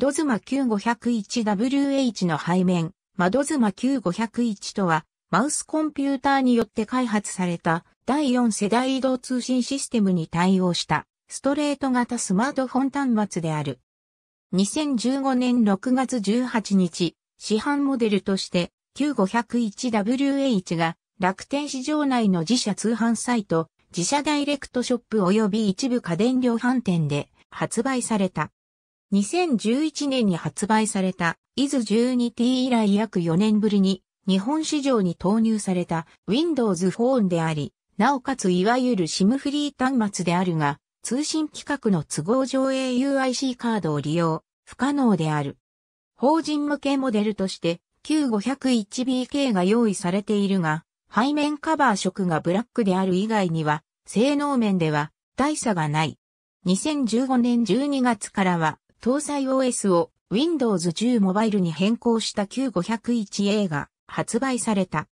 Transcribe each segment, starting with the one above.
窓妻 9501WH の背面、窓妻9501とは、マウスコンピューターによって開発された第4世代移動通信システムに対応したストレート型スマートフォン端末である。2015年6月18日、市販モデルとして 9501WH が楽天市場内の自社通販サイト、自社ダイレクトショップ及び一部家電量販店で発売された。2011年に発売された、イ s 12T 以来約4年ぶりに、日本市場に投入された Windows Phone であり、なおかついわゆる SIM フリー端末であるが、通信規格の都合上 AUIC カードを利用、不可能である。法人向けモデルとして、q 5 0 1 b k が用意されているが、背面カバー色がブラックである以外には、性能面では大差がない。2015年12月からは、搭載 OS を Windows 10モバイルに変更した Q501A が発売された。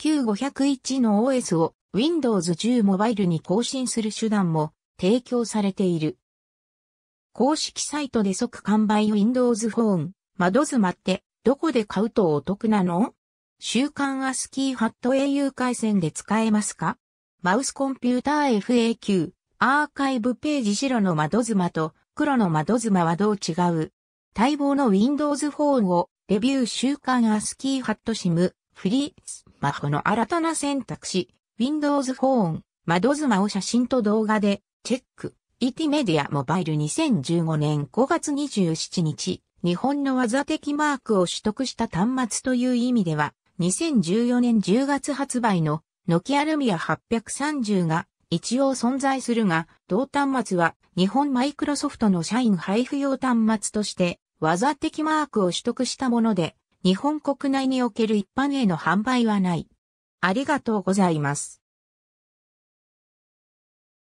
Q501 の OS を Windows 10モバイルに更新する手段も提供されている。公式サイトで即完売 Windows フォーン、窓妻ってどこで買うとお得なの週刊アスキーハット au 回線で使えますかマウスコンピューター FAQ アーカイブページ白の窓妻と黒の窓妻はどう違う待望の Windows Phone をレビュー週刊アスキーハットシム、フリースマホの新たな選択肢、Windows Phone、窓妻を写真と動画でチェック。IT メディアモバイル2015年5月27日、日本の技的マークを取得した端末という意味では、2014年10月発売のノキアルミア830が一応存在するが、同端末は日本マイクロソフトの社員配布用端末として技的マークを取得したもので、日本国内における一般への販売はない。ありがとうございます。